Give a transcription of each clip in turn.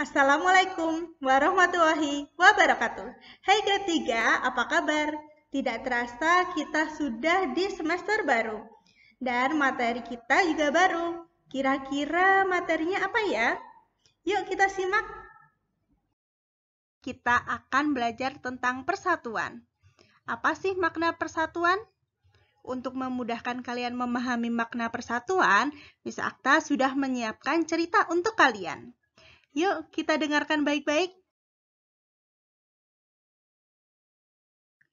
Assalamualaikum warahmatullahi wabarakatuh. Hai grade 3, apa kabar? Tidak terasa kita sudah di semester baru. Dan materi kita juga baru. Kira-kira materinya apa ya? Yuk kita simak. Kita akan belajar tentang persatuan. Apa sih makna persatuan? Untuk memudahkan kalian memahami makna persatuan, Miss Akta sudah menyiapkan cerita untuk kalian. Yuk, kita dengarkan baik-baik.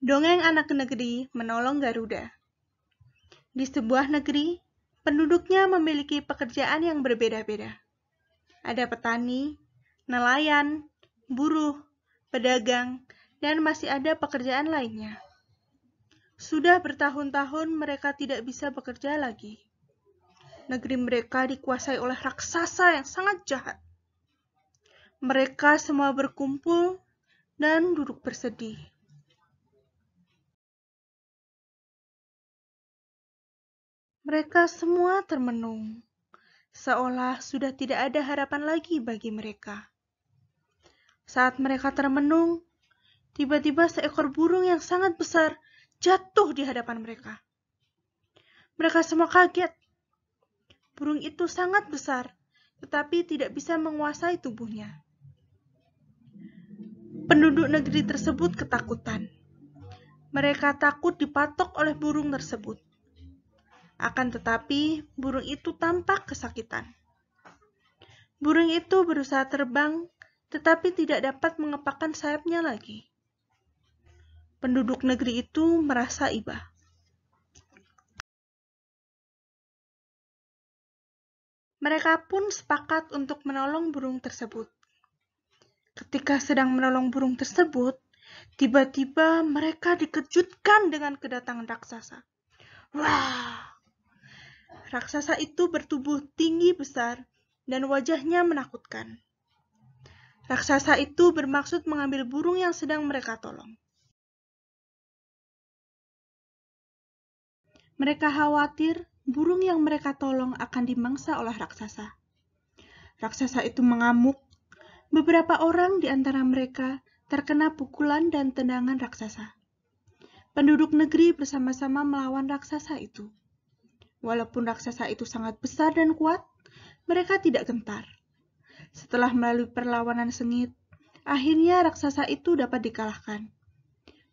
Dongeng anak negeri menolong Garuda. Di sebuah negeri, penduduknya memiliki pekerjaan yang berbeda-beda. Ada petani, nelayan, buruh, pedagang, dan masih ada pekerjaan lainnya. Sudah bertahun-tahun mereka tidak bisa bekerja lagi. Negeri mereka dikuasai oleh raksasa yang sangat jahat. Mereka semua berkumpul dan duduk bersedih. Mereka semua termenung, seolah sudah tidak ada harapan lagi bagi mereka. Saat mereka termenung, tiba-tiba seekor burung yang sangat besar jatuh di hadapan mereka. Mereka semua kaget. Burung itu sangat besar, tetapi tidak bisa menguasai tubuhnya. Penduduk negeri tersebut ketakutan. Mereka takut dipatok oleh burung tersebut. Akan tetapi, burung itu tampak kesakitan. Burung itu berusaha terbang, tetapi tidak dapat mengepakkan sayapnya lagi. Penduduk negeri itu merasa iba. Mereka pun sepakat untuk menolong burung tersebut. Ketika sedang menolong burung tersebut, tiba-tiba mereka dikejutkan dengan kedatangan raksasa. Wah! Raksasa itu bertubuh tinggi besar dan wajahnya menakutkan. Raksasa itu bermaksud mengambil burung yang sedang mereka tolong. Mereka khawatir burung yang mereka tolong akan dimangsa oleh raksasa. Raksasa itu mengamuk Beberapa orang di antara mereka terkena pukulan dan tendangan raksasa. Penduduk negeri bersama-sama melawan raksasa itu. Walaupun raksasa itu sangat besar dan kuat, mereka tidak gentar. Setelah melalui perlawanan sengit, akhirnya raksasa itu dapat dikalahkan.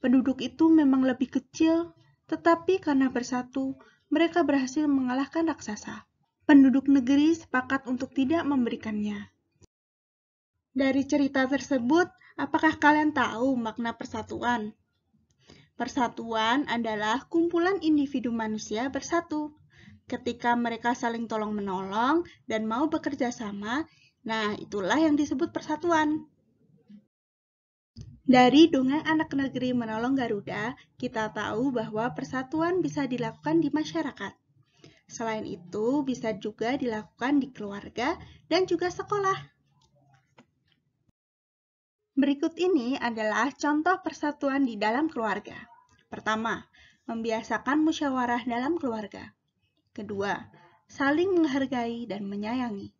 Penduduk itu memang lebih kecil, tetapi karena bersatu, mereka berhasil mengalahkan raksasa. Penduduk negeri sepakat untuk tidak memberikannya. Dari cerita tersebut, apakah kalian tahu makna persatuan? Persatuan adalah kumpulan individu manusia bersatu. Ketika mereka saling tolong-menolong dan mau bekerja sama, nah itulah yang disebut persatuan. Dari dongeng anak negeri menolong Garuda, kita tahu bahwa persatuan bisa dilakukan di masyarakat. Selain itu, bisa juga dilakukan di keluarga dan juga sekolah. Berikut ini adalah contoh persatuan di dalam keluarga. Pertama, membiasakan musyawarah dalam keluarga. Kedua, saling menghargai dan menyayangi.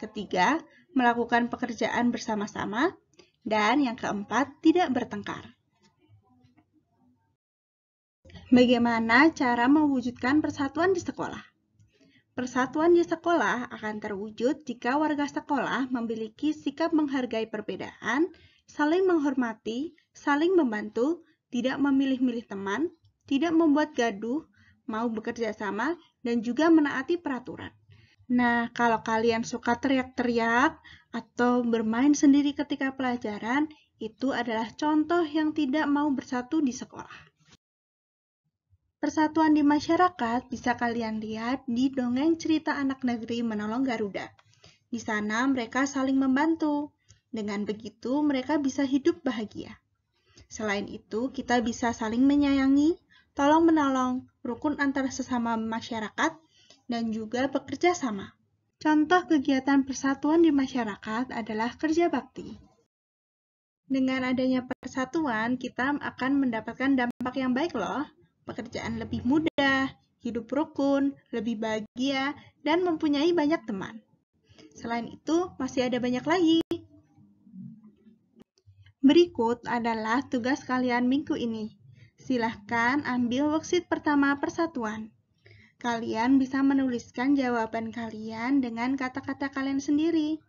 Ketiga, melakukan pekerjaan bersama-sama. Dan yang keempat, tidak bertengkar. Bagaimana cara mewujudkan persatuan di sekolah? Persatuan di sekolah akan terwujud jika warga sekolah memiliki sikap menghargai perbedaan, saling menghormati, saling membantu, tidak memilih-milih teman, tidak membuat gaduh, mau bekerja sama, dan juga menaati peraturan. Nah, kalau kalian suka teriak-teriak atau bermain sendiri ketika pelajaran, itu adalah contoh yang tidak mau bersatu di sekolah. Persatuan di masyarakat bisa kalian lihat di dongeng cerita anak negeri menolong Garuda. Di sana mereka saling membantu. Dengan begitu mereka bisa hidup bahagia. Selain itu, kita bisa saling menyayangi, tolong menolong, rukun antar sesama masyarakat, dan juga bekerja sama. Contoh kegiatan persatuan di masyarakat adalah kerja bakti. Dengan adanya persatuan, kita akan mendapatkan dampak yang baik loh pekerjaan lebih mudah, hidup rukun, lebih bahagia, dan mempunyai banyak teman. Selain itu, masih ada banyak lagi. Berikut adalah tugas kalian minggu ini. Silahkan ambil worksheet pertama persatuan. Kalian bisa menuliskan jawaban kalian dengan kata-kata kalian sendiri.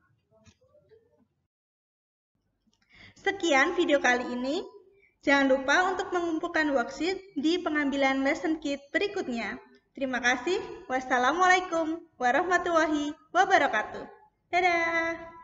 Sekian video kali ini. Jangan lupa untuk mengumpulkan worksheet di pengambilan lesson kit berikutnya. Terima kasih. Wassalamualaikum warahmatullahi wabarakatuh. Dadah!